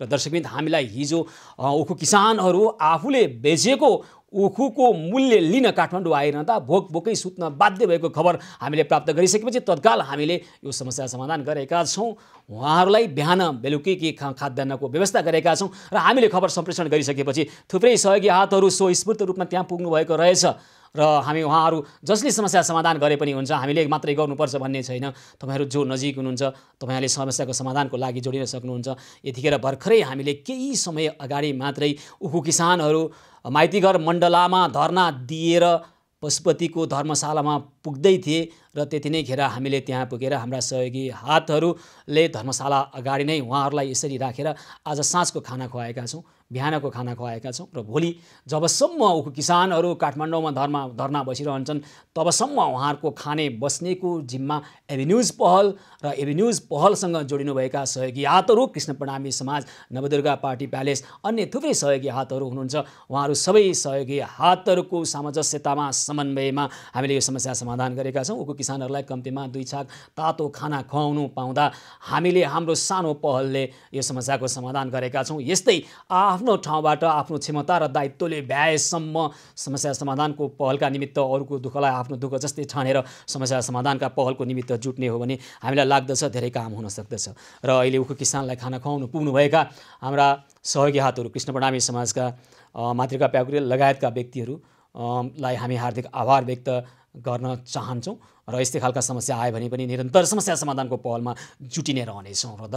र दर्शकबिन्द हामीलाई हिजो उखु किसानहरू आफूले बेचेको उखुको मूल्य लिन काठमाडौँ आइरहँदा भोक भोकै सुत्न बाध्य भएको खबर हामीले प्राप्त गरिसकेपछि तत्काल हामीले यो समस्या समाधान गरेका छौँ उहाँहरूलाई बिहान बेलुकी के खाद्यान्नको व्यवस्था गरेका छौँ र हामीले खबर सम्प्रेषण गरिसकेपछि थुप्रै सहयोगी हातहरू सो रूपमा त्यहाँ पुग्नुभएको रहेछ र हामी उहाँहरू जसले समस्या समाधान गरे पनि हुन्छ हामीले मात्रै गर्नुपर्छ भन्ने छैन तपाईँहरू जो नजिक हुनुहुन्छ तपाईँहरूले समस्याको समाधानको लागि जोडिन सक्नुहुन्छ यतिखेर भर्खरै हामीले केही समय अगाडि मात्रै उखु किसानहरू माइतीघर मण्डलामा धर्ना दिएर पशुपतिको धर्मशालामा पुग्दै थिए र त्यति नै खेर हामीले त्यहाँ पुगेर हाम्रा सहयोगी हातहरूले धर्मशाला अगाडि नै उहाँहरूलाई यसरी राखेर आज साँझको खाना खुवाएका छौँ बिहानको खाना खुवाएका छौँ र भोलि जबसम्म किसानहरू काठमाडौँमा धर्मा धर्ना बसिरहन्छन् तबसम्म उहाँहरूको खाने बस्नेको जिम्मा एभिन्युज पहल र एभिन्युज पहलसँग जोडिनुभएका सहयोगी हातहरू कृष्ण प्रणामी समाज नवदुर्गा पार्टी प्यालेस अन्य थुप्रै सहयोगी हातहरू हुनुहुन्छ उहाँहरू सबै सहयोगी हातहरूको सामञ्जस्यतामा समन्वयमा हामीले यो समस्या समाधान समाधान गरेका छौँ उखु किसानहरूलाई कम्तीमा दुई छाक तातो खाना खुवाउनु पाउँदा हामीले हाम्रो सानो पहलले यो समस्याको समाधान गरेका छौँ यस्तै आफ्नो ठाउँबाट आफ्नो क्षमता र दायित्वले भ्याएसम्म समस्या समाधानको पहलका निमित्त अरूको दुःखलाई आफ्नो दुःख जस्तै ठानेर समस्या समाधानका पहलको निमित्त जुट्ने हो भने हामीलाई लाग्दछ धेरै काम हुन सक्दछ र अहिले उखु किसानलाई खाना खुवाउनु पुग्नुभएका हाम्रा सहयोगी हातहरू कृष्ण प्रणामी समाजका मातृका प्याकुरेल लगायतका व्यक्तिहरूलाई हामी हार्दिक आभार व्यक्त गर्न चाहन्छौँ र यस्तै खालका समस्या आयो भने पनि निरन्तर समस्या समाधानको पहलमा जुटिने रहनेछौँ र